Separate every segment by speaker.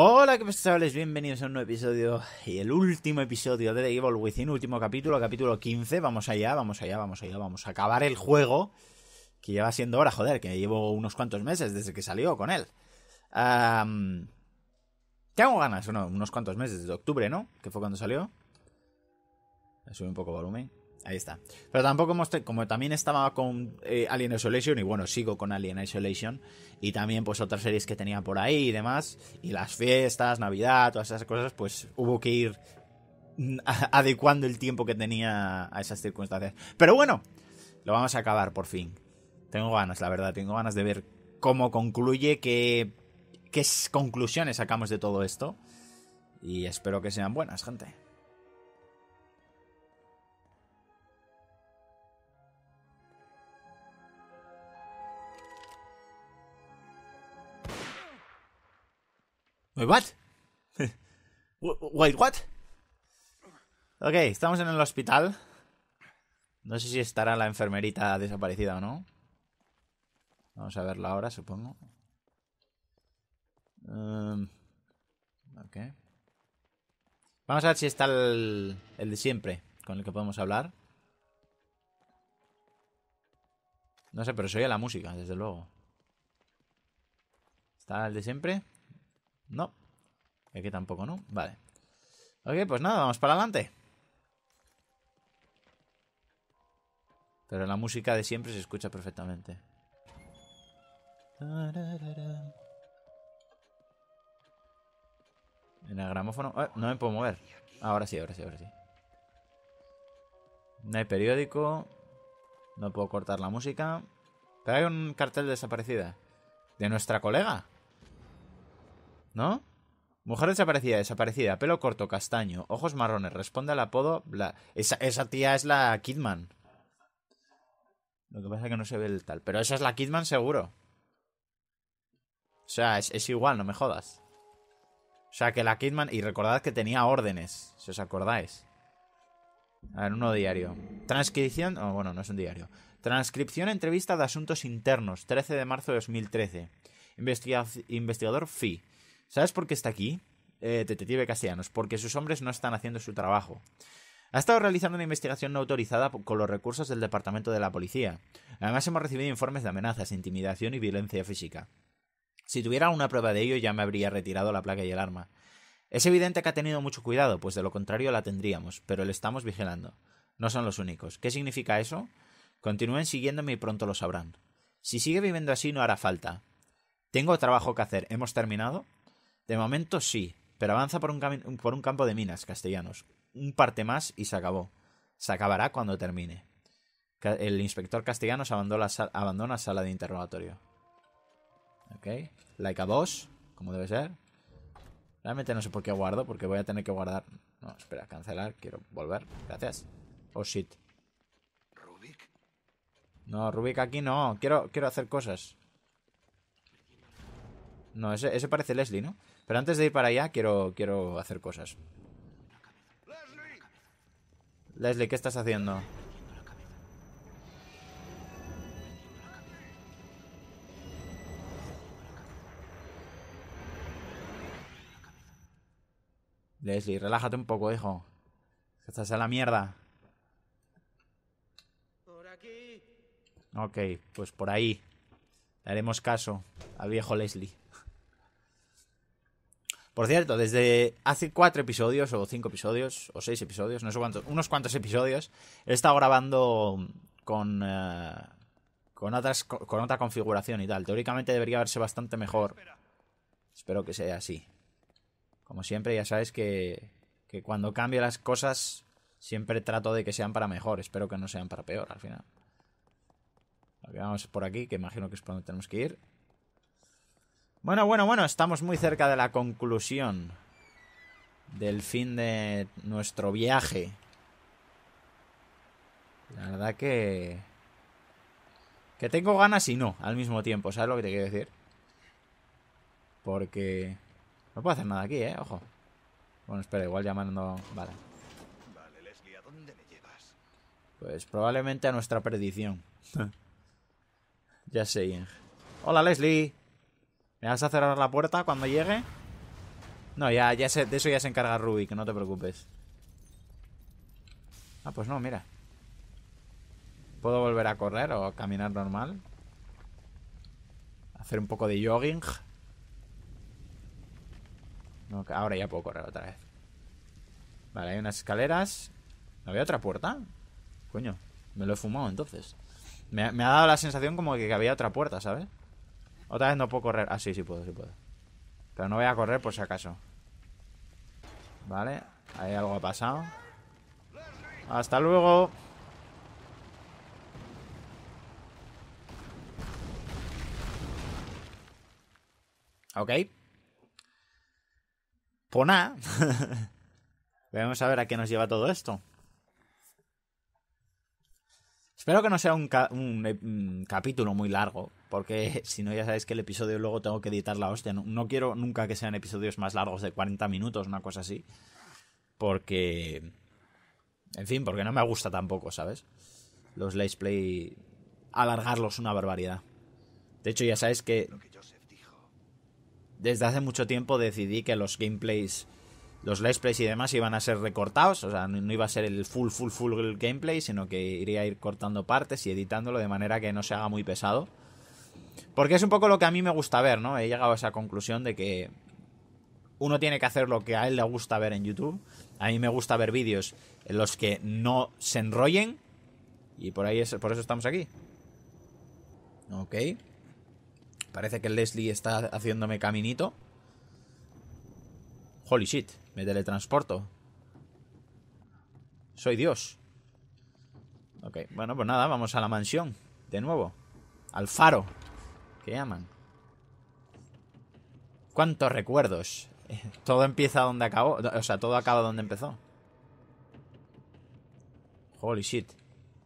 Speaker 1: Hola, que chavales! bienvenidos a un nuevo episodio y el último episodio de The Evil Within, último capítulo, capítulo 15. Vamos allá, vamos allá, vamos allá, vamos a acabar el juego que lleva siendo hora, joder, que llevo unos cuantos meses desde que salió con él. tengo ganas, bueno, unos cuantos meses, desde octubre, ¿no? Que fue cuando salió. Sube un poco volumen. Ahí está. Pero tampoco hemos. Como también estaba con eh, Alien Isolation, y bueno, sigo con Alien Isolation, y también pues otras series que tenía por ahí y demás, y las fiestas, Navidad, todas esas cosas, pues hubo que ir mm, adecuando el tiempo que tenía a esas circunstancias. Pero bueno, lo vamos a acabar por fin. Tengo ganas, la verdad, tengo ganas de ver cómo concluye, qué, qué conclusiones sacamos de todo esto. Y espero que sean buenas, gente. Wait, what? what? Ok, estamos en el hospital. No sé si estará la enfermerita desaparecida o no. Vamos a verla ahora, supongo. Em, ok. Vamos a ver si está el, el de siempre, con el que podemos hablar. No sé, pero se oye la música, desde luego. ¿Está el de siempre? No. Aquí tampoco, ¿no? Vale. Ok, pues nada, vamos para adelante. Pero la música de siempre se escucha perfectamente. En el gramófono... Eh, no me puedo mover. Ahora sí, ahora sí, ahora sí. No hay periódico. No puedo cortar la música. Pero hay un cartel desaparecida. De nuestra colega. ¿No? Mujer desaparecida, desaparecida, pelo corto, castaño, ojos marrones, responde al apodo. Esa, tía es la Kidman. Lo que pasa es que no se ve el tal. Pero esa es la Kidman seguro. O sea, es, igual, no me jodas. O sea, que la Kidman... Y recordad que tenía órdenes, si os acordáis. A ver, uno diario. Transcripción... Oh, bueno, no es un diario. Transcripción entrevista de asuntos internos, 13 de marzo de 2013. investigador FI. ¿Sabes por qué está aquí? Eh, Detective Castellanos, porque sus hombres no están haciendo su trabajo. Ha estado realizando una investigación no autorizada con los recursos del Departamento de la Policía. Además hemos recibido informes de amenazas, intimidación y violencia física. Si tuviera una prueba de ello ya me habría retirado la placa y el arma. Es evidente que ha tenido mucho cuidado, pues de lo contrario la tendríamos, pero le estamos vigilando. No son los únicos. ¿Qué significa eso? Continúen siguiéndome y pronto lo sabrán. Si sigue viviendo así no hará falta. Tengo trabajo que hacer. ¿Hemos terminado? De momento sí, pero avanza por un, campo de minas castellanos. Un parte más y se acabó. Se acabará cuando termine. El inspector castellanos abandona, la sala de interrogatorio. Ok. Like a boss, como debe ser. Realmente no sé por qué guardo, porque voy a tener que guardar... No, espera, cancelar, quiero volver. Gracias. Oh, shit. ¿Rubik? No, Rubik aquí no. Quiero, quiero hacer cosas. No, ese parece Leslie, ¿no? Pero antes de ir para allá, quiero, quiero hacer cosas. Leslie, ¿qué estás haciendo? Leslie, relájate un poco, hijo. Estás a la mierda. Por aquí. Ok, pues por ahí. Le haremos caso al viejo Leslie. Por cierto, desde hace cuatro episodios, o cinco episodios, o seis episodios, no sé cuántos, unos cuantos episodios, he estado grabando con. Eh, con, con otra configuración y tal. Teóricamente debería verse bastante mejor. Espero que sea así. Como siempre, ya sabes que, que cuando cambio las cosas, siempre trato de que sean para mejor. Espero que no sean para peor al final. vamos por aquí, que imagino que es por donde tenemos que ir. Bueno, bueno, bueno, estamos muy cerca de la conclusión del fin de nuestro viaje. La verdad que... Que tengo ganas y no, al mismo tiempo, ¿sabes lo que te quiero decir? Porque... No puedo hacer nada aquí, ¿eh? Ojo. Bueno, espera, igual llamando... Vale. Leslie, ¿a dónde me llevas? Pues probablemente a nuestra perdición. ya sé, Hola, Leslie. ¿Me vas a cerrar la puerta cuando llegue? No, ya, ya de eso ya se encarga Ruby, que no te preocupes. Ah, pues no, mira. ¿Puedo volver a correr o caminar normal? Hacer un poco de jogging. ahora ya puedo correr otra vez. Vale, hay unas escaleras. ¿No había otra puerta? Coño, me lo he fumado entonces. me ha dado la sensación como que había otra puerta, ¿sabes? Otra vez no puedo correr. Ah, sí, sí puedo, sí puedo. Pero no voy a correr por si acaso. Vale, ahí algo ha pasado. Hasta luego. Ok. Pues Vamos a ver a qué nos lleva todo esto. Espero que no sea un, eh, capítulo muy largo porque si no ya sabéis que el episodio luego tengo que editar la hostia. No, quiero nunca que sean episodios más largos de 40 minutos, una cosa así, porque... En fin, porque no me gusta tampoco, ¿sabes? Los Let's Play alargarlos una barbaridad. De hecho, ya sabéis que... Desde hace mucho tiempo decidí que los gameplays los let's plays y demás iban a ser recortados, o sea, no iba a ser el full, full, full gameplay, sino que iría a ir cortando partes y editándolo de manera que no se haga muy pesado. Porque es un poco lo que a mí me gusta ver, ¿no? He llegado a esa conclusión de que uno tiene que hacer lo que a él le gusta ver en YouTube. A mí me gusta ver vídeos en los que no se enrollen. Y por ahí es, por eso estamos aquí. Ok. Parece que Leslie está haciéndome caminito. Holy shit, me teletransporto. Soy Dios. Ok, bueno, pues nada, vamos a la mansión. De nuevo. Al faro. ¿Qué llaman. ¿Cuántos recuerdos? Todo empieza donde acabó. O sea, todo acaba donde empezó. Holy shit.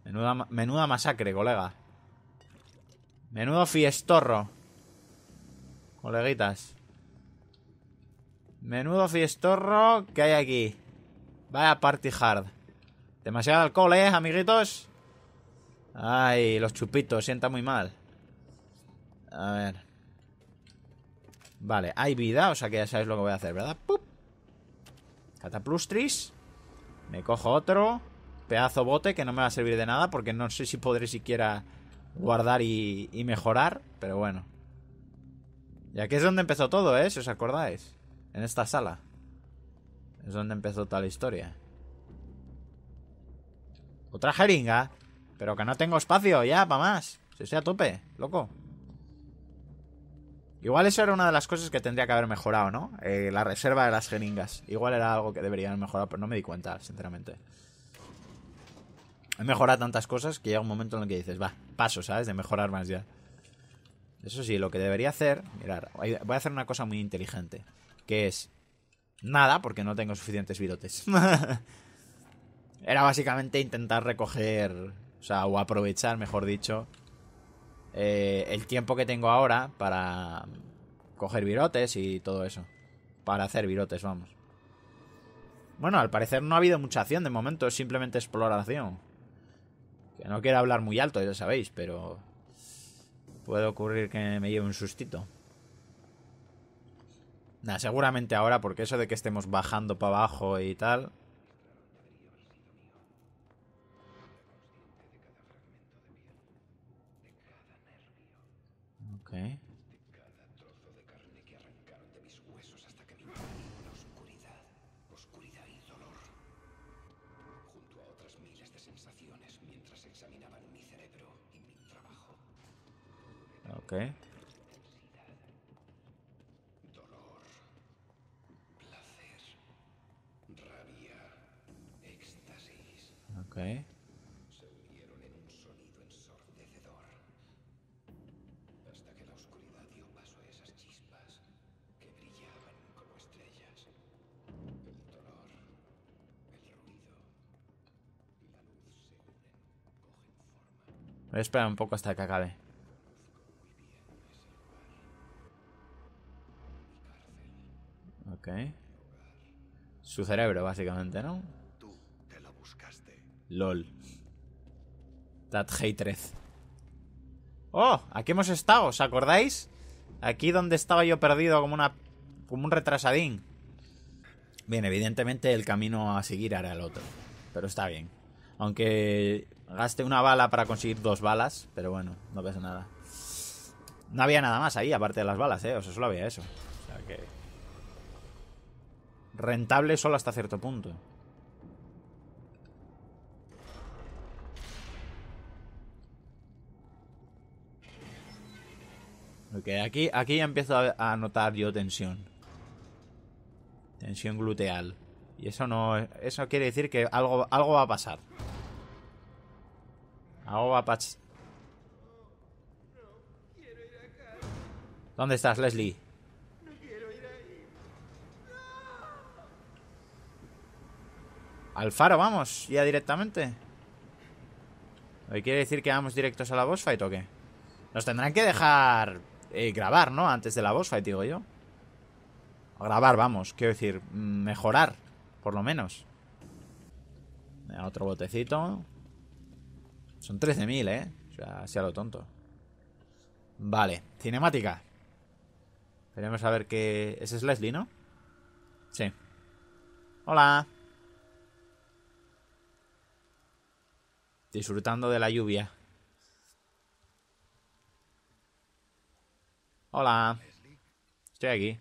Speaker 1: Menuda, masacre, colega. Menudo fiestorro. Coleguitas. Menudo fiestorro que hay aquí. Vaya party hard. Demasiado alcohol, ¿eh, amiguitos? Ay, los chupitos, sienta muy mal. A ver. Vale, hay vida, o sea que ya sabéis lo que voy a hacer, ¿verdad? plus Cataplustris. Me cojo otro. Pedazo bote que no me va a servir de nada porque no sé si podré siquiera guardar y, mejorar. Pero bueno. Y aquí es donde empezó todo, ¿eh? Si os acordáis. En esta sala. Es donde empezó toda la historia. Otra jeringa. Pero que no tengo espacio ya para más. Si sea a tope, loco. Igual eso era una de las cosas que tendría que haber mejorado, ¿no? Eh, la reserva de las jeringas. Igual era algo que deberían mejorado, pero no me di cuenta, sinceramente. He mejorado tantas cosas que llega un momento en el que dices, va, paso, ¿sabes? De mejorar más ya. Eso sí, lo que debería hacer, mirar, voy a hacer una cosa muy inteligente, que es nada, porque no tengo suficientes bidotes. Era básicamente intentar recoger, o sea, o aprovechar, mejor dicho, eh, el tiempo que tengo ahora para coger virotes y todo eso. Para hacer virotes, vamos. Bueno, al parecer no ha habido mucha acción de momento, es simplemente exploración. Que no quiero hablar muy alto, ya sabéis, pero... Puede ocurrir que me lleve un sustito. Nah, seguramente ahora, porque eso de que estemos bajando para abajo y tal, Okay. De cada trozo de carne que arrancaron de mis huesos hasta que me la oscuridad. Oscuridad y dolor. Junto a otras miles de sensaciones mientras examinaban mi cerebro y mi trabajo. Ok. Dolor. Placer. Rabia. Éxtasis. Ok. espera un poco hasta que acabe. Ok. Su cerebro, básicamente, ¿no? LOL. That hatred. ¡Oh! Aquí hemos estado, ¿os acordáis? Aquí donde estaba yo perdido como una... como un retrasadín. Bien, evidentemente el camino a seguir era el otro. Pero está bien. Aunque Gaste una bala para conseguir dos balas, pero bueno, no pasa nada. No había nada más ahí, aparte de las balas, ¿eh? O sea, solo había eso. O sea que... Rentable solo hasta cierto punto. Ok, aquí, aquí ya empiezo a notar yo tensión. Tensión gluteal. Y eso no... Eso quiere decir que algo, algo va a pasar. Ahoba, Patch. ¿Dónde estás, Leslie? Al faro, vamos, ya directamente. Hoy quiere decir que vamos directos a la boss fight o qué? Nos tendrán que dejar eh, grabar, ¿no? Antes de la boss fight, digo yo. grabar, vamos, quiero decir, mm, mejorar, por lo menos. Otro botecito. Son 13.000, ¿eh? O sea, lo tonto. Vale, cinemática. Queremos a ver qué... Ese es Leslie, ¿no? Sí. Hola. Disfrutando de la lluvia. Hola. Estoy aquí.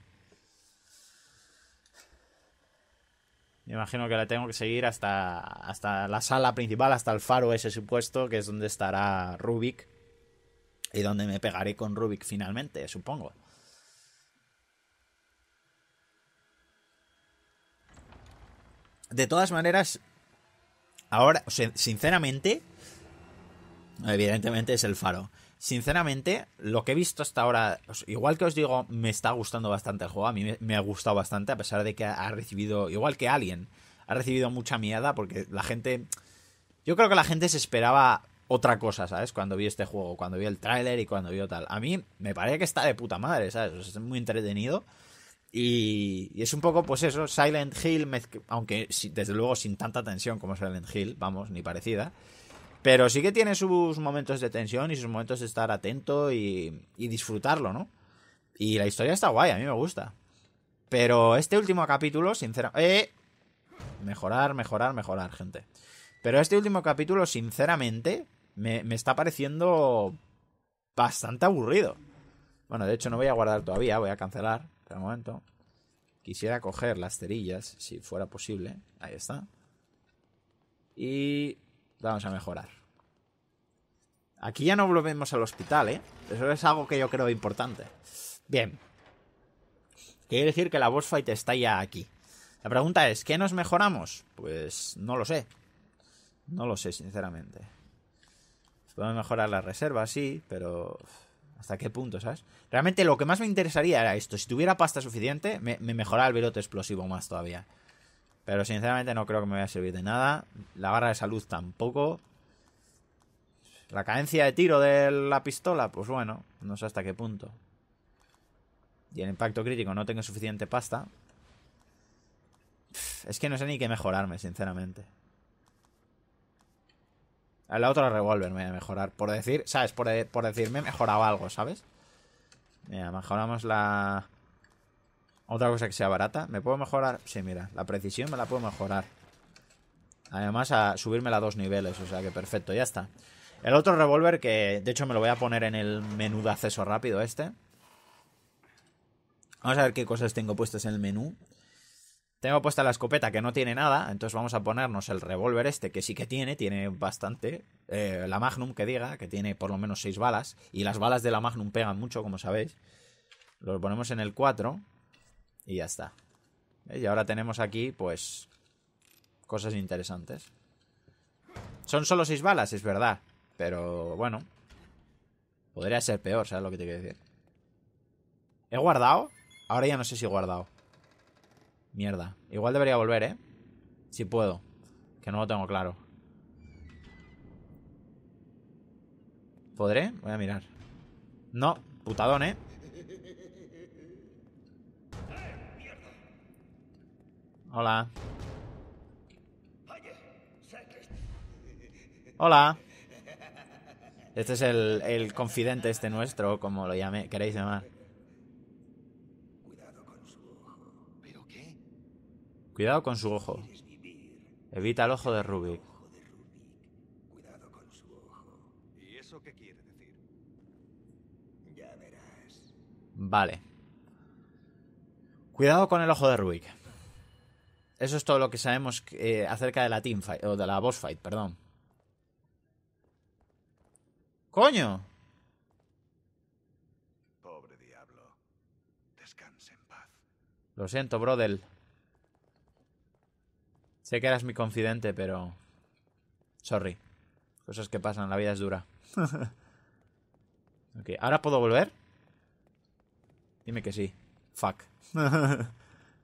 Speaker 1: imagino que la tengo que seguir hasta, hasta la sala principal, hasta el faro ese supuesto, que es donde estará Rubik. Y donde me pegaré con Rubik finalmente, supongo. De todas maneras, ahora, sinceramente, evidentemente es el faro sinceramente, lo que he visto hasta ahora, igual que os digo, me está gustando bastante el juego, a mí me, ha gustado bastante, a pesar de que ha recibido, igual que Alien, ha recibido mucha mierda, porque la gente, yo creo que la gente se esperaba otra cosa, ¿sabes? Cuando vi este juego, cuando vi el tráiler y cuando vio tal. A mí me parece que está de puta madre, ¿sabes? es muy entretenido. Y, y, es un poco, pues eso, Silent Hill, aunque desde luego sin tanta tensión como Silent Hill, vamos, ni parecida. Pero sí que tiene sus momentos de tensión y sus momentos de estar atento y, disfrutarlo, ¿no? Y la historia está guay, a mí me gusta. Pero este último capítulo, sinceramente... Eh, mejorar, mejorar, mejorar, gente. Pero este último capítulo, sinceramente, me, está pareciendo bastante aburrido. Bueno, de hecho no voy a guardar todavía, voy a cancelar por el momento. Quisiera coger las cerillas, si fuera posible. Ahí está. Y Vamos a mejorar. Aquí ya no volvemos al hospital, ¿eh? Eso es algo que yo creo importante. Bien. Quiere decir que la boss fight está ya aquí. La pregunta es, ¿qué nos mejoramos? Pues no lo sé. No lo sé, sinceramente. Podemos mejorar la reserva? sí, pero... ¿Hasta qué punto, sabes? Realmente lo que más me interesaría era esto. Si tuviera pasta suficiente, me, mejoraría el virote explosivo más todavía. Pero sinceramente no creo que me vaya a servir de nada. La barra de salud tampoco. La cadencia de tiro de la pistola, pues bueno, no sé hasta qué punto. Y el impacto crítico, no tengo suficiente pasta. Es que no sé ni qué mejorarme, sinceramente. A la otra revólver me voy a mejorar. Por decir, ¿sabes? Por, por decirme mejoraba algo, ¿sabes? Mira, mejoramos la... Otra cosa que sea barata. ¿Me puedo mejorar? Sí, mira, la precisión me la puedo mejorar. Además, a subírmela a dos niveles, o sea que perfecto, ya está. El otro revólver que, de hecho, me lo voy a poner en el menú de acceso rápido este. Vamos a ver qué cosas tengo puestas en el menú. Tengo puesta la escopeta que no tiene nada, entonces vamos a ponernos el revólver este que sí que tiene, tiene bastante. Eh, la Magnum que diga, que tiene por lo menos seis balas. Y las balas de la Magnum pegan mucho, como sabéis. Lo ponemos en el 4. Y ya está. Eh, y ahora tenemos aquí, pues, cosas interesantes. Son solo seis balas, es verdad. Pero bueno. Podría ser peor, ¿sabes lo que te quiero decir? ¿He guardado? Ahora ya no sé si he guardado. Mierda. Igual debería volver, ¿eh? Si puedo. Que no lo tengo claro. ¿Podré? Voy a mirar. No, putadón, ¿eh? Hola. Hola. Este es el, confidente este nuestro, como lo llamé queréis llamar. Cuidado con su ojo. Evita el ojo de Rubik. Vale. Cuidado con el ojo de Rubik. Eso es todo lo que sabemos eh, acerca de la team o de la boss fight, perdón. ¡Coño! Pobre en paz. Lo siento, Brodel. Sé que eras mi confidente, pero... Sorry. Cosas que pasan, la vida es dura. ok, ¿ahora puedo volver? Dime que sí. Fuck.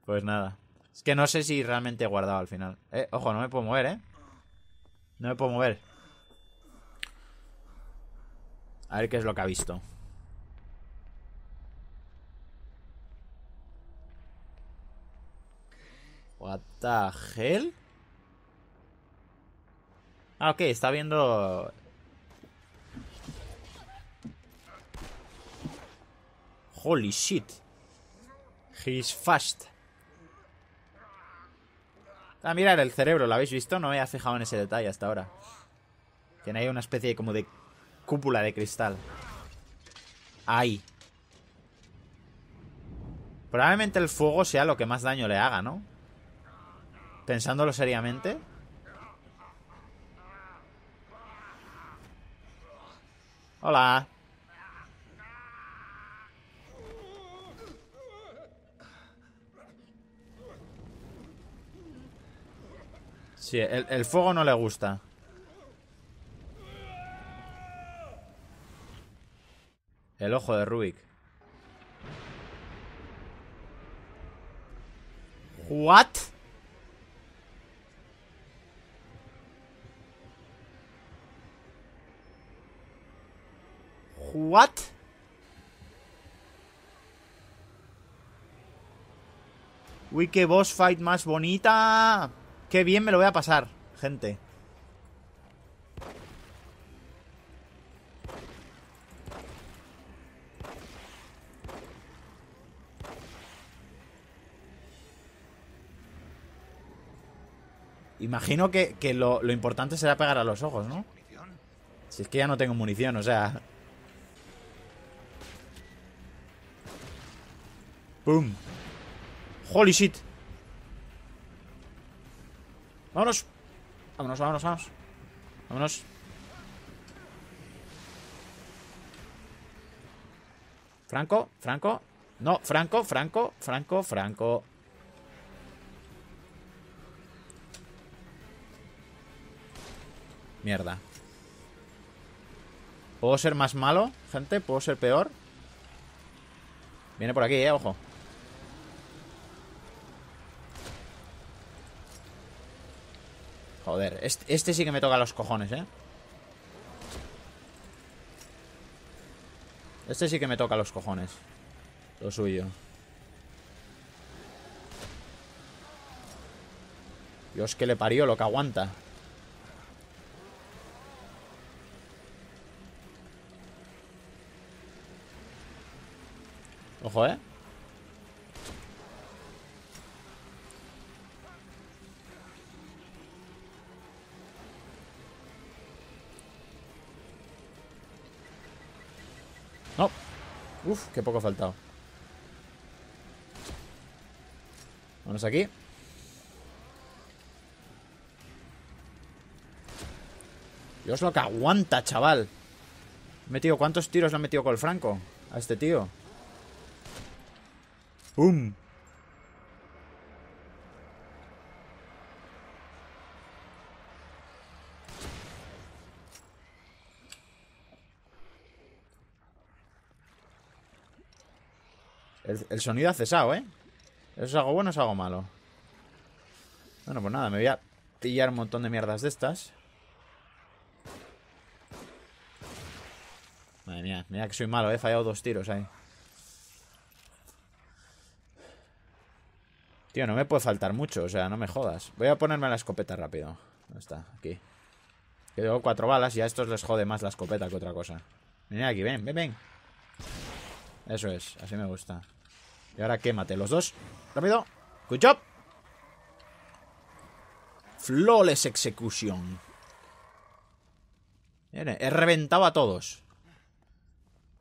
Speaker 1: pues nada. Es que no sé si realmente he guardado al final. Eh, ojo, no me puedo mover, ¿eh? No me puedo mover. A ver qué es lo que ha visto. What the hell? Ah, ok, está viendo... Holy shit. He's fast. Ah, mirar el cerebro, ¿lo habéis visto? No me había fijado en ese detalle hasta ahora. Tiene ahí una especie como de cúpula de cristal. Ahí. Probablemente el fuego sea lo que más daño le haga, ¿no? Pensándolo seriamente. Hola. Sí, el, fuego no le gusta. El ojo de Rubik. What? What? Uy, qué boss fight más bonita. Qué bien me lo voy a pasar, gente. Imagino que, lo, lo, importante será pegar a los ojos, ¿no? Si es que ya no tengo munición, o sea... ¡Pum! ¡Holy shit! Vámonos. Vámonos, vámonos, vámonos. Vámonos. Franco, Franco. No, Franco, Franco, Franco, Franco. Mierda. ¿Puedo ser más malo, gente? ¿Puedo ser peor? Viene por aquí, eh, ojo Joder, este, este sí que me toca los cojones, ¿eh? Este sí que me toca los cojones. Lo suyo. Dios que le parió lo que aguanta. Ojo, ¿eh? Uf, qué poco ha faltado. Vamos aquí. Dios lo que aguanta, chaval. metido, ¿cuántos tiros le han metido con el Franco? A este tío. ¡Pum! El, sonido ha cesado, ¿eh? ¿Eso es algo bueno o es algo malo? Bueno, pues nada, me voy a pillar un montón de mierdas de estas. Madre mía, mira que soy malo, ¿eh? he fallado dos tiros ahí. Tío, no me puedo faltar mucho, o sea, no me jodas. Voy a ponerme la escopeta rápido. Ahí está? Aquí. Que tengo cuatro balas y a estos les jode más la escopeta que otra cosa. Ven aquí, ven, ven, ven. Eso es, así me gusta. Y ahora quémate los dos. Rápido. Good job. Flawless execution. he reventado a todos.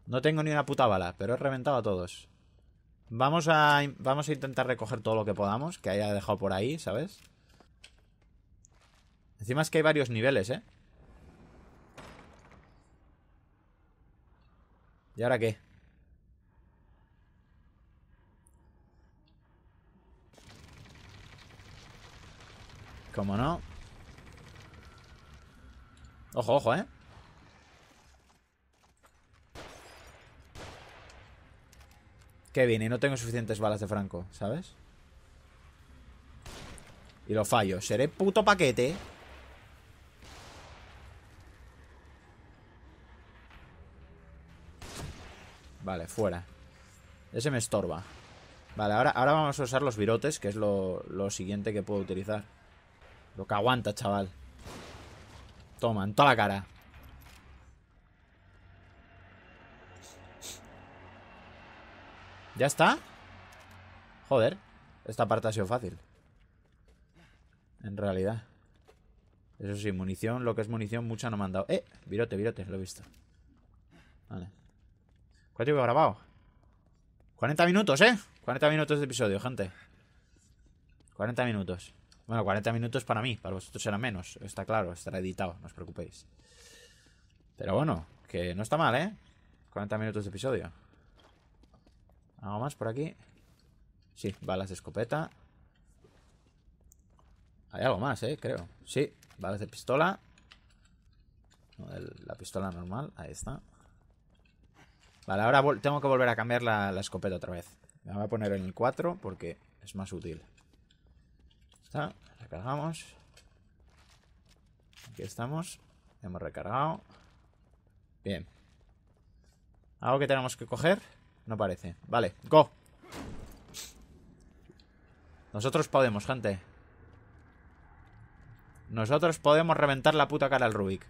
Speaker 1: No tengo ni una puta bala, pero he reventado a todos. Vamos a, vamos a intentar recoger todo lo que podamos, que haya dejado por ahí, ¿sabes? Encima es que hay varios niveles, ¿eh? ¿Y ahora qué? Como no. Ojo, ojo, ¿eh? Qué bien, y no tengo suficientes balas de Franco, ¿sabes? Y lo fallo. Seré puto paquete. Vale, fuera. Ese me estorba. Vale, ahora, ahora vamos a usar los virotes, que es lo, lo siguiente que puedo utilizar. Lo que aguanta, chaval. Toma, en toda la cara. ¿Ya está? Joder. Esta parte ha sido fácil. En realidad. Eso sí, munición, lo que es munición, mucha no me han dado. ¡Eh! Virote, virote, lo he visto. Vale. ¿Cuánto he grabado? 40 minutos, ¿eh? 40 minutos de episodio, gente. 40 minutos. Bueno, 40 minutos para mí, para vosotros será menos, está claro, estará editado, no os preocupéis. Pero bueno, que no está mal, ¿eh? 40 minutos de episodio. ¿Algo más por aquí? Sí, balas de escopeta. Hay algo más, ¿eh? Creo. Sí, balas de pistola. la pistola normal, ahí está. Vale, ahora tengo que volver a cambiar la, escopeta otra vez. Me voy a poner en el 4 porque es más útil recargamos. Aquí estamos. Hemos recargado. Bien. ¿Algo que tenemos que coger? No parece. Vale, go. Nosotros podemos, gente. Nosotros podemos reventar la puta cara al Rubik.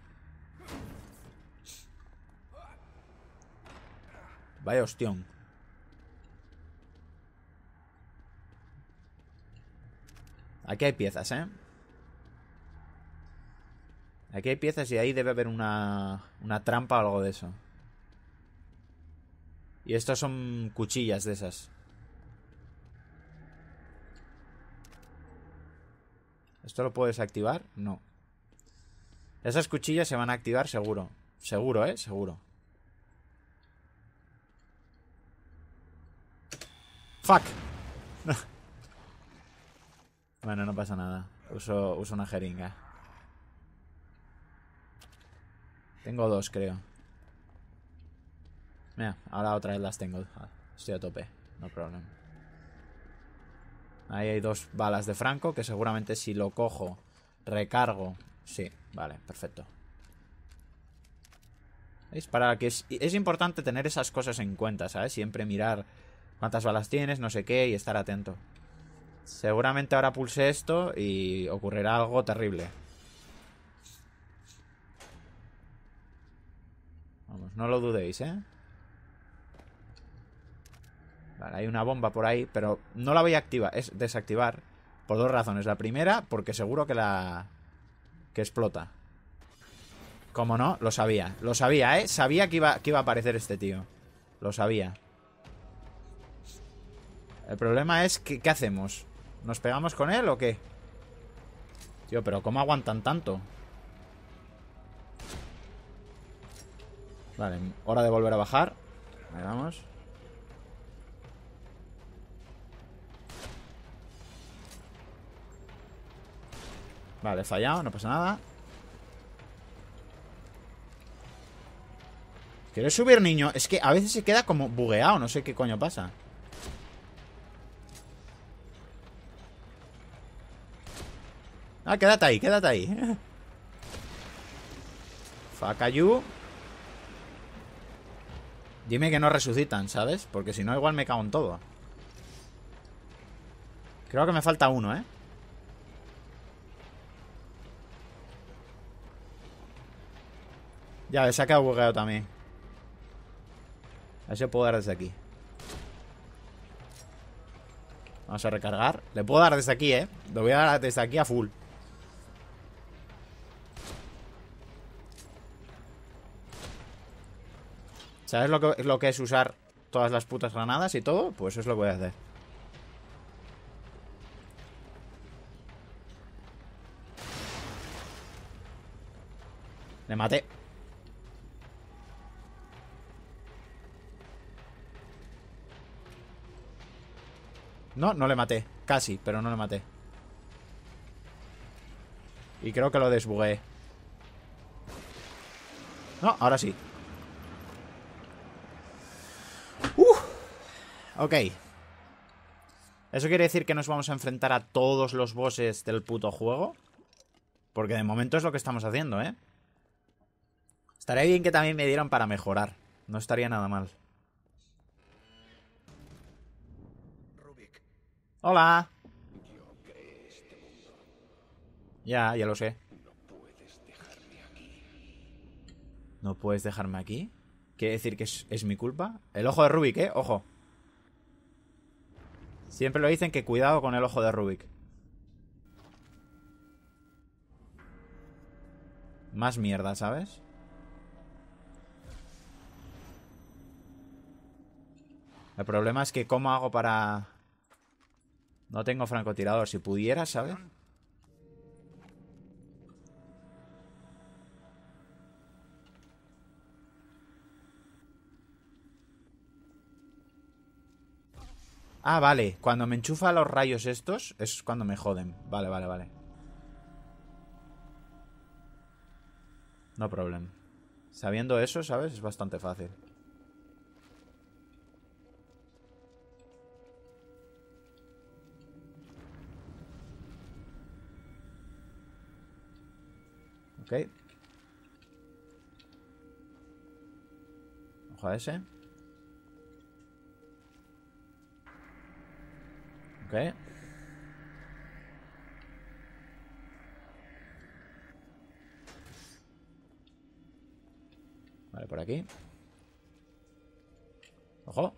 Speaker 1: Vaya hostión Aquí hay piezas, ¿eh? Aquí hay piezas y ahí debe haber una, una trampa o algo de eso. Y estas son cuchillas de esas. ¿Esto lo puedes activar? No. Esas cuchillas se van a activar seguro. Seguro, ¿eh? Seguro. ¡Fuck! Bueno, no pasa nada. Uso, uso una jeringa. Tengo dos, creo. Mira, ahora otra vez las tengo. Ah, estoy a tope. No problema. Ahí hay dos balas de Franco que seguramente si lo cojo, recargo. Sí, vale, perfecto. Es Para que es, es importante tener esas cosas en cuenta, ¿sabes? Siempre mirar cuántas balas tienes, no sé qué, y estar atento. Seguramente ahora pulse esto y ocurrirá algo terrible. Vamos, no lo dudéis, ¿eh? Vale, hay una bomba por ahí, pero no la voy a activar, es desactivar por dos razones. La primera, porque seguro que la... que explota. Como no, lo sabía, lo sabía, ¿eh? Sabía que iba, que iba a aparecer este tío. Lo sabía. El problema es que, ¿qué hacemos? ¿Nos pegamos con él o qué? Tío, pero ¿cómo aguantan tanto? Vale, hora de volver a bajar. Ahí vamos. Vale, he fallado, no pasa nada. ¿Quieres subir, niño? Es que a veces se queda como bugueado, no sé qué coño pasa. Ah, quédate ahí, quédate ahí. Facayu. Dime que no resucitan, ¿sabes? Porque si no, igual me cago en todo. Creo que me falta uno, ¿eh? Ya, se ha quedado bugueado también. A ver si puedo dar desde aquí. Vamos a recargar. Le puedo dar desde aquí, ¿eh? Lo voy a dar desde aquí a full. ¿Sabes lo que, es usar todas las putas granadas y todo? Pues eso es lo que voy a hacer. Le maté. No, no le maté. Casi, pero no le maté. Y creo que lo desbugué. No, ahora sí. Ok. ¿Eso quiere decir que nos vamos a enfrentar a todos los bosses del puto juego? Porque de momento es lo que estamos haciendo, ¿eh? Estaría bien que también me dieran para mejorar. No estaría nada mal. Hola. Ya, ya lo sé. No puedes dejarme aquí. ¿No ¿Quiere decir que es, es mi culpa? El ojo de Rubik, ¿eh? Ojo. Siempre lo dicen que cuidado con el ojo de Rubik. Más mierda, ¿sabes? El problema es que ¿cómo hago para...? No tengo francotirador. Si pudiera, ¿sabes? Ah, vale. Cuando me enchufa los rayos estos, es cuando me joden. Vale, vale, vale. No problem. Sabiendo eso, ¿sabes? Es bastante fácil. Ok. Ojo a ese. Okay. Vale, por aquí. Ojo.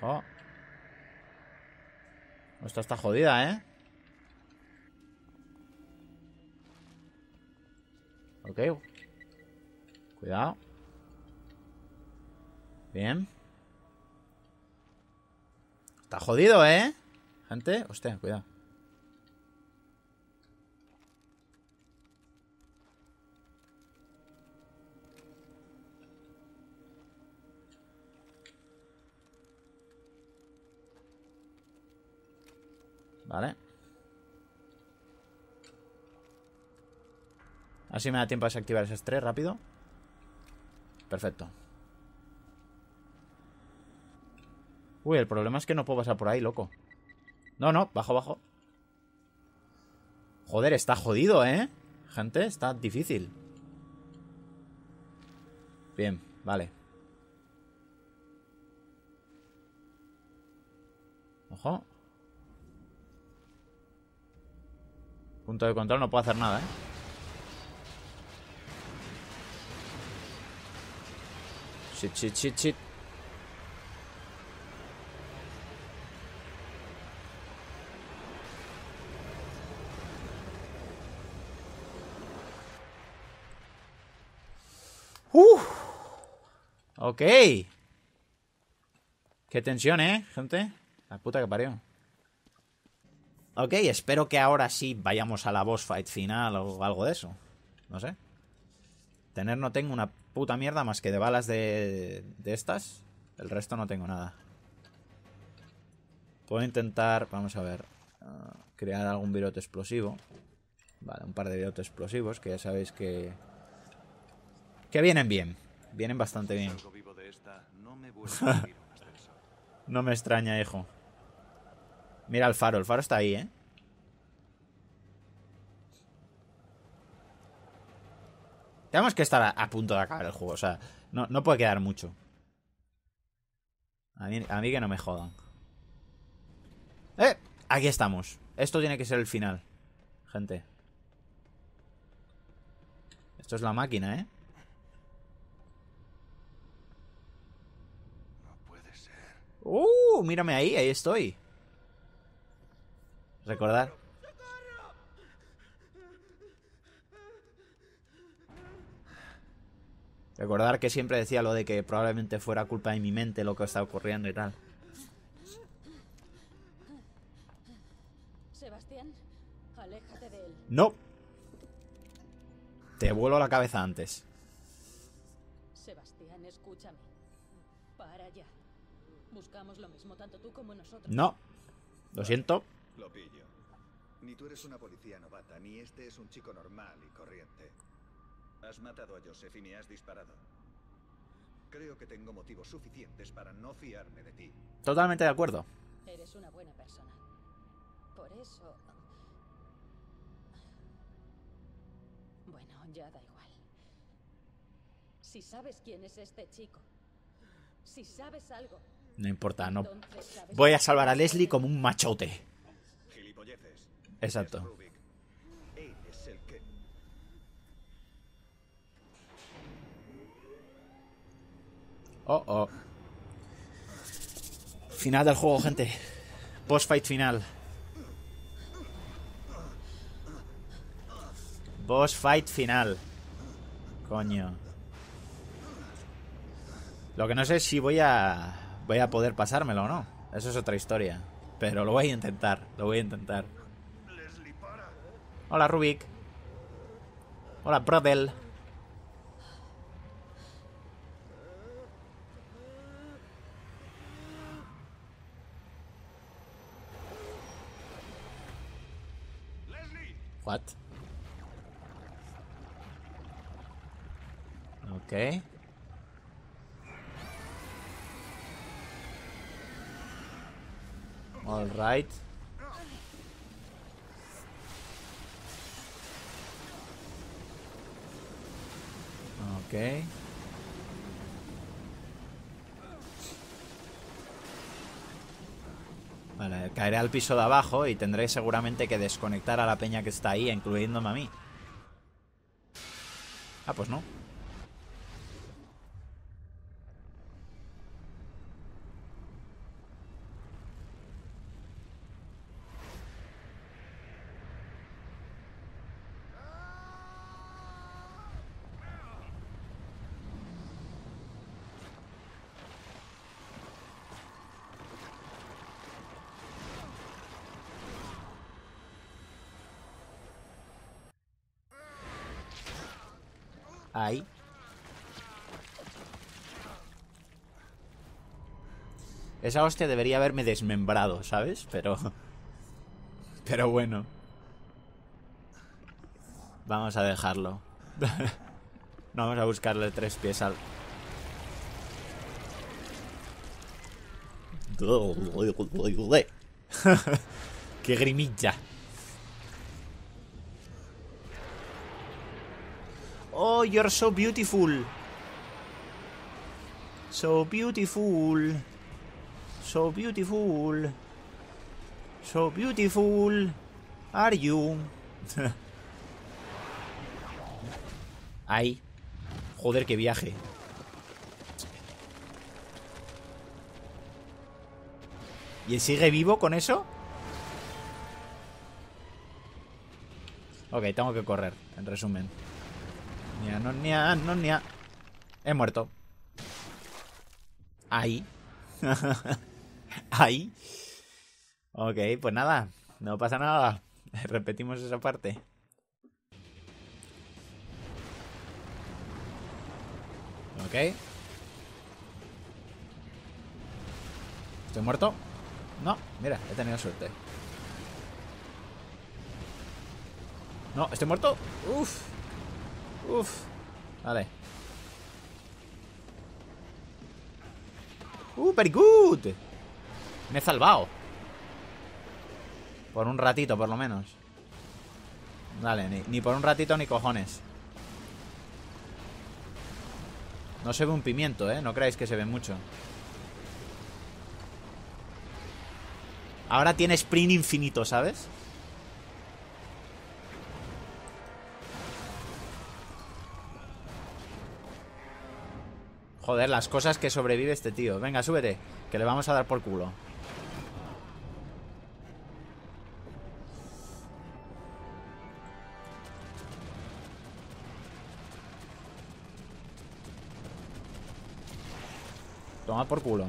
Speaker 1: Ojo. Esto está jodida, ¿eh? Ok. Cuidado. Bien. Está jodido, ¿eh? Gente, hostia, cuidado. Vale. Así me da tiempo a desactivar ese estrés rápido. Perfecto. Uy, el problema es que no puedo pasar por ahí, loco. No, no, bajo, bajo. Joder, está jodido, ¿eh? Gente, está difícil. Bien, vale. Ojo. Punto de control, no puedo hacer nada, ¿eh? Chit, chit, chit, chit. Ok. Qué tensión, ¿eh, gente? La puta que parió. Ok, espero que ahora sí vayamos a la boss fight final o algo de eso. No sé. Tener no tengo una puta mierda más que de balas de, de estas. El resto no tengo nada. Puedo intentar, vamos a ver, ah, crear algún virote explosivo. Vale, un par de virote explosivos que ya sabéis que... Que vienen bien. Vienen bastante bien. no me extraña, hijo. Mira el faro, el faro está ahí, ¿eh? Tenemos que estar a, punto de acabar el juego, o sea, no, puede quedar mucho. A mí, a mí que no me jodan. ¡Eh! Aquí estamos. Esto tiene que ser el final, gente. Esto es la máquina, ¿eh? ¡Uh! Mírame ahí, ahí estoy. Recordar. Recordar que siempre decía lo de que probablemente fuera culpa de mi mente lo que estaba ocurriendo y tal. Sebastián, aléjate de él. No. Te vuelo la cabeza antes. buscamos lo mismo, tanto tú como nosotros. No. Lo siento. Lo pillo. Ni tú eres una policía novata, ni este es un chico normal y corriente. Has matado a Joseph y me has disparado. Creo que tengo motivos suficientes para no fiarme de ti. Totalmente de acuerdo. Eres una buena persona. Por eso... Bueno, ya da igual. Si sabes quién es este chico, si sabes algo, no importa, no. Voy a salvar a Leslie como un machote. Exacto. Oh, oh. Final del juego, gente. Boss fight final. Boss fight final. Coño. Lo que no sé es si voy a voy a poder pasármelo o no. Eso es otra historia. Pero lo voy a intentar, lo voy a intentar. Hola, Rubik. Hola, Brodel. What? Okay. Alright. Ok. Vale, caeré al piso de abajo y tendré seguramente que desconectar a la peña que está ahí, incluyéndome a mí. Ah, pues no. Ahí. Esa hostia debería haberme desmembrado, ¿sabes? Pero... Pero bueno. Vamos a dejarlo. Vamos a buscarle tres pies al... ¡Qué grimilla! Oh, you're so beautiful. So beautiful. So beautiful. So beautiful. Are you? Ay. Joder, que viaje. ¿Y él sigue vivo con eso? Ok, tengo que correr, en resumen. Nia, no, no, no, He muerto. Ahí. Ahí. Ok, pues nada. No pasa nada. Repetimos esa parte. Ok. ¿Estoy muerto? No, mira, he tenido suerte. No, ¿estoy muerto? Uf. Uf. Vale. Uh, very good. Me he salvado. Por un ratito, por lo menos. Vale, ni, ni por un ratito ni cojones. No se ve un pimiento, ¿eh? No creáis que se ve mucho. Ahora tiene sprint infinito, ¿sabes? Joder, las cosas que sobrevive este tío. Venga, súbete, que le vamos a dar por culo. Toma por culo.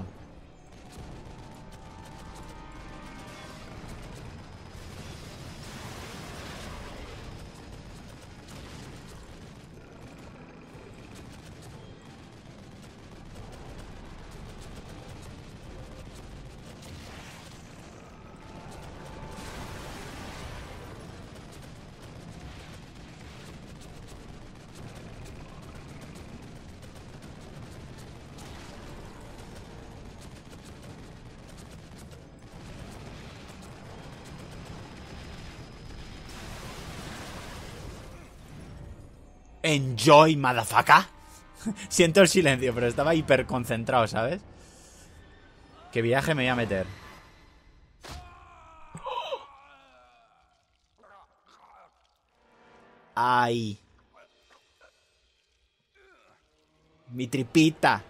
Speaker 1: Enjoy, madafaka. Siento el silencio, pero estaba hiper concentrado, ¿sabes? ¿Qué viaje me voy a meter? Ay. Mi tripita.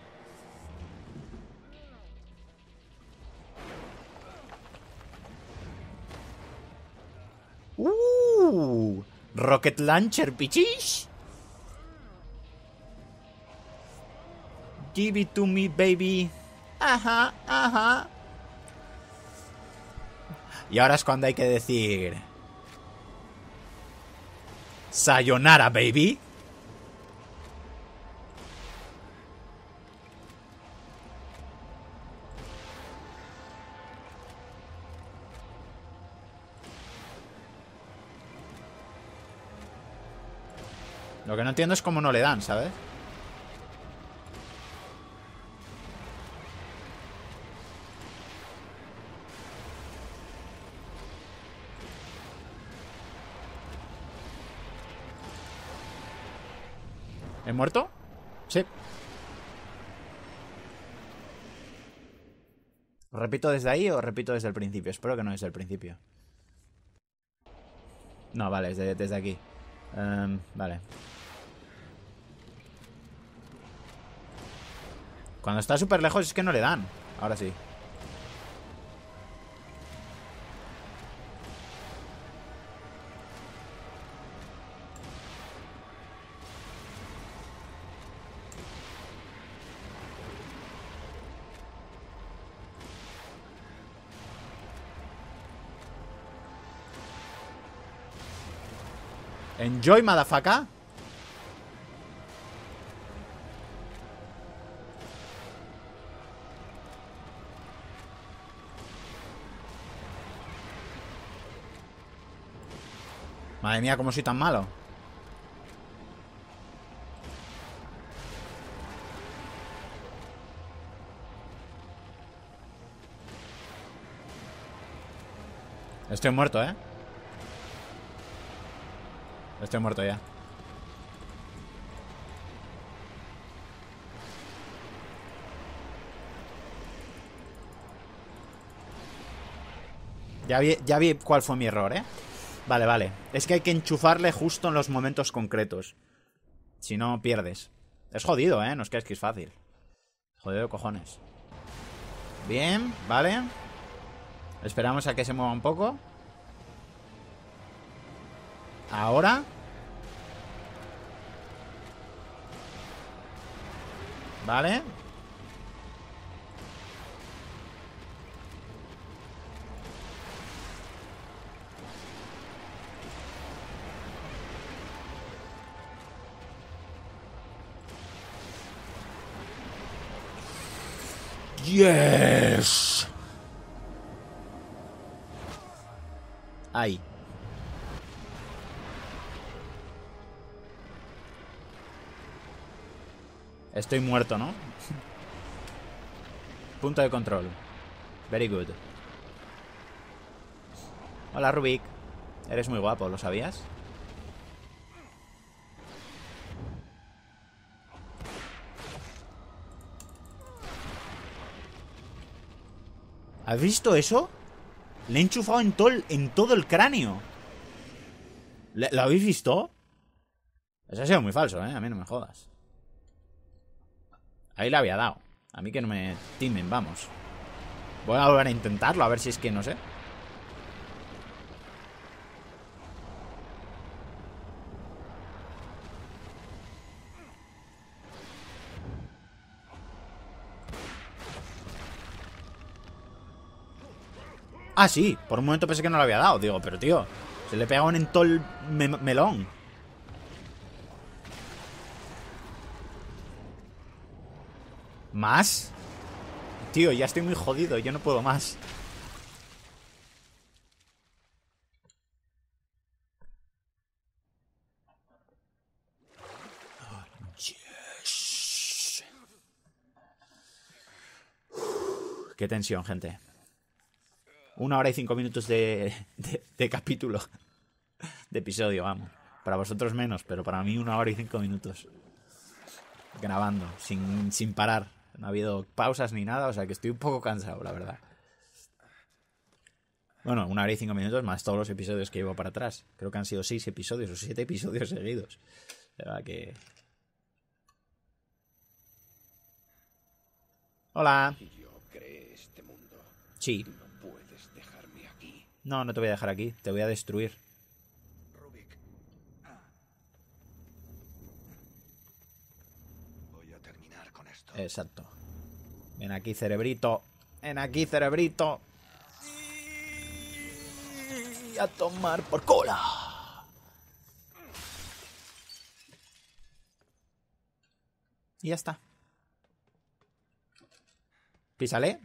Speaker 1: Uh, Rocket Launcher, pichish. Give it to me, baby. Ajá, ajá. Y ahora es cuando hay que decir... Sayonara, baby. Lo que no entiendo es cómo no le dan, ¿sabes? muerto? Sí. ¿Repito desde ahí o repito desde el principio? Espero que no desde el principio. No, vale, desde, aquí. Em, vale. Cuando está súper lejos es que no le dan. Ahora sí. Joy, madafaca. Madre mía, cómo soy tan malo. Estoy muerto, ¿eh? Estoy muerto ya. Ya vi, ya vi cuál fue mi error, ¿eh? Vale, vale. Es que hay que enchufarle justo en los momentos concretos. Si no, pierdes. Es jodido, ¿eh? No es que es que es fácil. Jodido cojones. Bien, vale. Esperamos a que se mueva un poco. Ahora. ¿Vale? Yes. Ahí. Estoy muerto, ¿no? Punto de control. Very good. Hola, Rubik. Eres muy guapo, ¿lo sabías? ¿Has visto eso? Le he enchufado en, en todo el cráneo. ¿Lo habéis visto? Eso ha sido muy falso, ¿eh? A mí no me jodas. Ahí la había dado. A mí que no me timen, vamos. Voy a volver a intentarlo, a ver si es que no sé. Ah, sí, por un momento pensé que no lo había dado. Digo, pero tío, se le pega un en todo el melón. ¿Más? Tío, ya estoy muy jodido, yo no puedo más. qué tensión, gente. Una hora y cinco minutos de, capítulo. De episodio, vamos. Para vosotros menos, pero para mí una hora y cinco minutos grabando, sin, parar. No ha habido pausas ni nada, o sea que estoy un poco cansado, la verdad. Bueno, una hora y cinco minutos más todos los episodios que llevo para atrás. Creo que han sido seis episodios o siete episodios seguidos. La verdad que. Hola. Este mundo. Sí. puedes aquí. No, no te voy a dejar aquí. Te voy a destruir. Exacto. Ven aquí, cerebrito. Ven aquí, cerebrito. Y a tomar por cola. Y ya está. Písale.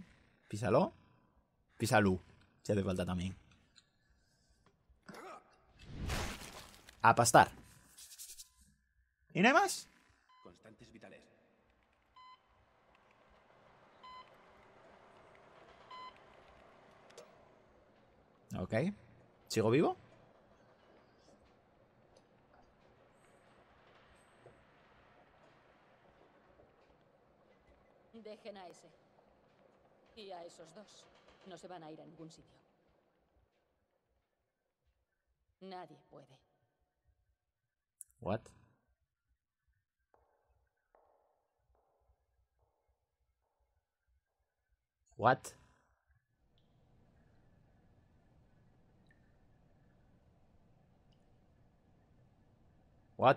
Speaker 1: Písalo. Písalo Se hace falta también. A pastar. ¿Y nada más? Ok. ¿Sigo vivo? Dejen a ese. Y a esos dos. No se van a ir a ningún sitio. Nadie puede. What? What? What?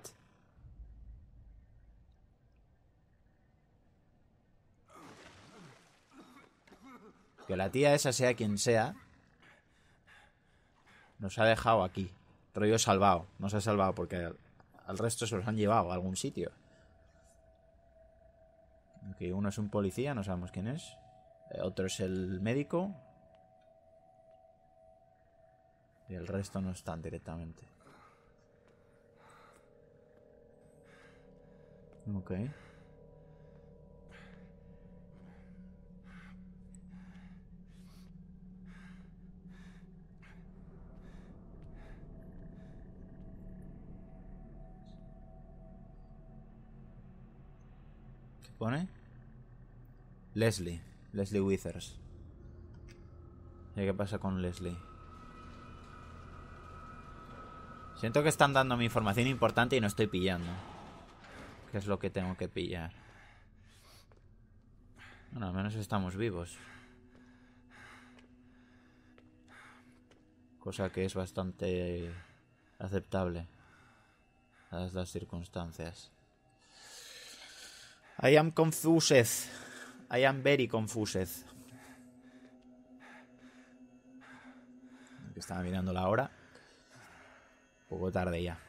Speaker 1: Que la tía esa sea quien sea, nos ha dejado aquí. he salvado. Nos ha salvado porque al, resto se los han llevado a algún sitio. Que uno es un policía, no sabemos quién es. Eh, otro es el médico. Y el resto no están directamente. Ok. ¿Qué pone? Leslie. Leslie Withers. ¿Y qué pasa con Leslie? Siento que están dando mi información importante y no estoy pillando. ¿Qué es lo que tengo que pillar? Bueno, al menos estamos vivos. Cosa que es bastante aceptable. Dadas las circunstancias. I am confused. I am very confused. Estaba mirando la hora. Un poco tarde ya.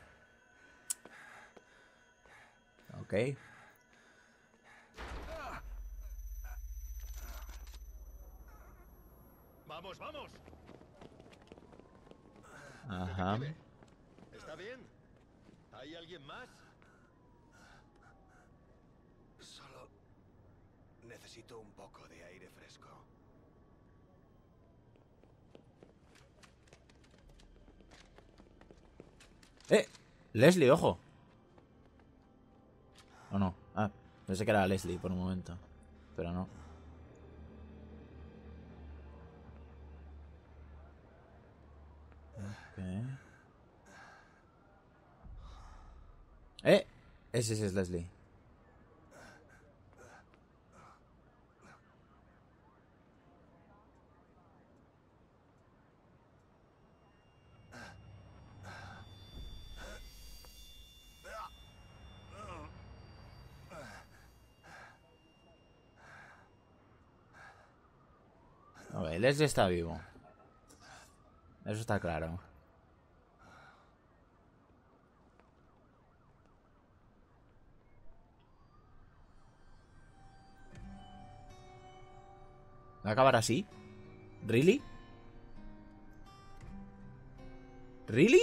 Speaker 1: Vamos, vamos. Ajá. ¿Está bien? ¿Hay alguien más? Solo necesito un poco de aire fresco. Eh, Leslie, ojo. ¿O no? Ah, pensé que era Leslie por un momento. Pero no. ¡Eh! Ese es Leslie. Leslie está vivo. Eso está claro. ¿Va a acabar así? ¿Really? ¿Really?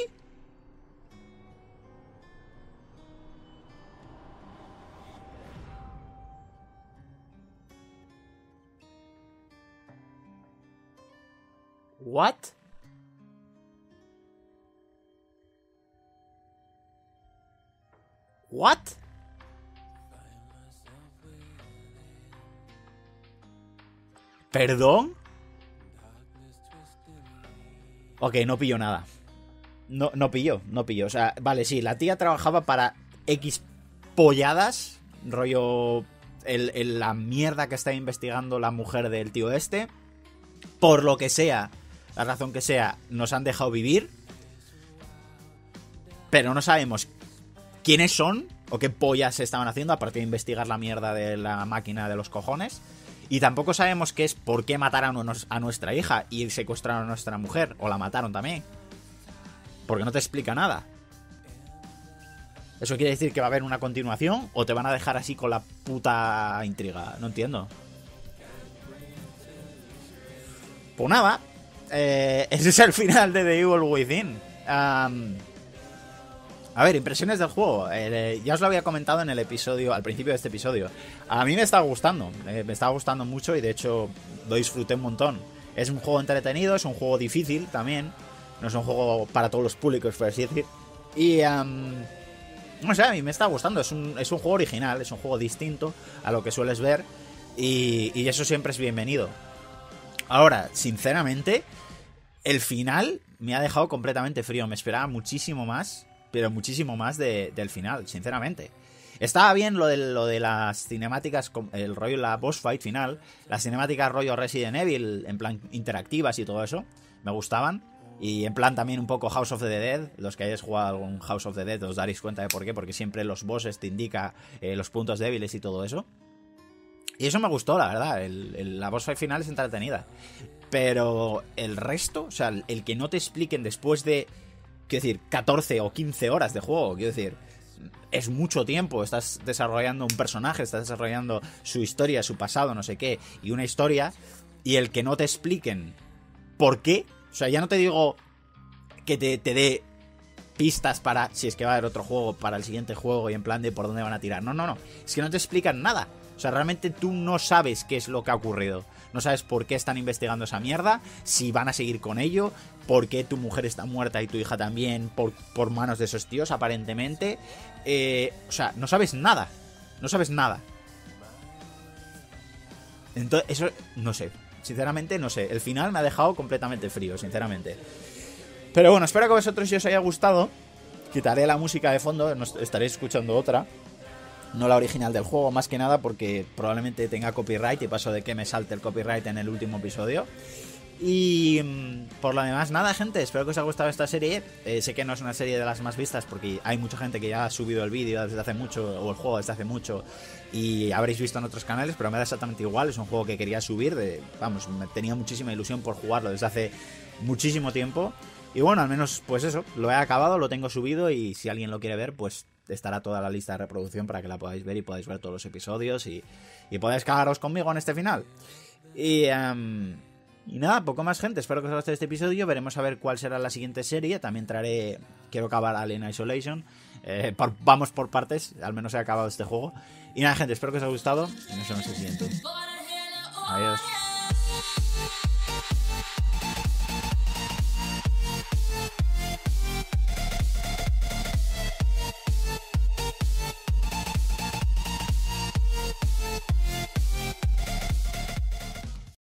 Speaker 1: ¿What? ¿What? ¿Perdón? Ok, no pillo nada. No, no pillo, no pillo. O sea, vale, sí, la tía trabajaba para X polladas. Rollo. la mierda que está investigando la mujer del tío este. Por lo que sea, la razón que sea, nos han dejado vivir, pero no sabemos quiénes son o qué pollas estaban haciendo, aparte de investigar la mierda de la máquina de los cojones. Y tampoco sabemos qué es por qué mataron a nuestra hija y secuestraron a nuestra mujer, o la mataron también. Porque no te explica nada. ¿Eso quiere decir que va a haber una continuación o te van a dejar así con la puta intriga? No entiendo. Pues nada, eh, ese es el final de The Evil Within. a ver, impresiones del juego. Eh, ya os lo había comentado en el episodio, al principio de este episodio. A mí me está gustando, me está gustando mucho y de hecho lo disfruté un montón. Es un juego entretenido, es un juego difícil también. No es un juego para todos los públicos, por así decir. Y... no sé, a mí me está gustando. Es un, juego original, es un juego distinto a lo que sueles ver. y eso siempre es bienvenido. Ahora, sinceramente, el final me ha dejado completamente frío. Me esperaba muchísimo más, pero muchísimo más del final, sinceramente. Estaba bien lo de, lo de las cinemáticas, el rollo, la boss fight final, las cinemáticas rollo Resident Evil, en plan interactivas y todo eso, me gustaban. Y en plan también un poco House of the Dead, los que hayáis jugado algún House of the Dead os daréis cuenta de por qué, porque siempre los bosses te indica eh, los puntos débiles y todo eso. Y eso me gustó, la verdad. la boss fight final es entretenida. Pero el resto, o sea, el que no te expliquen después de, quiero decir, 14 o 15 horas de juego, quiero decir, es mucho tiempo. Estás desarrollando un personaje, estás desarrollando su historia, su pasado, no sé qué, y una historia. Y el que no te expliquen por qué, o sea, ya no te digo que te, te dé pistas para si es que va a haber otro juego, para el siguiente juego y en plan de por dónde van a tirar. No, no, no. Es que no te explican nada. O sea, realmente tú no sabes qué es lo que ha ocurrido. No sabes por qué están investigando esa mierda, si van a seguir con ello, por qué tu mujer está muerta y tu hija también por, por manos de esos tíos, aparentemente. Eh, o sea, no sabes nada. No sabes nada. Entonces, eso, no sé. Sinceramente, no sé. El final me ha dejado completamente frío, sinceramente. Pero bueno, espero que a vosotros os haya gustado. Quitaré la música de fondo, estaréis escuchando otra no la original del juego, más que nada porque probablemente tenga copyright y paso de que me salte el copyright en el último episodio. Y mm, por lo demás, nada, gente, espero que os haya gustado esta serie. Eh, sé que no es una serie de las más vistas porque hay mucha gente que ya ha subido el vídeo desde hace mucho, o el juego desde hace mucho, y habréis visto en otros canales, pero me da exactamente igual. Es un juego que quería subir, de, vamos, me tenía muchísima ilusión por jugarlo desde hace muchísimo tiempo. Y bueno, al menos, pues eso, lo he acabado, lo tengo subido, y si alguien lo quiere ver, pues estará toda la lista de reproducción para que la podáis ver y podáis ver todos los episodios y, y podáis cagaros conmigo en este final. Y, em, y nada, poco más gente, espero que os haya gustado este episodio, veremos a ver cuál será la siguiente serie, también traeré, quiero acabar Alien Isolation, eh, vamos por partes, al menos he acabado este juego. Y nada gente, espero que os haya gustado y nos vemos siguiente. Adiós.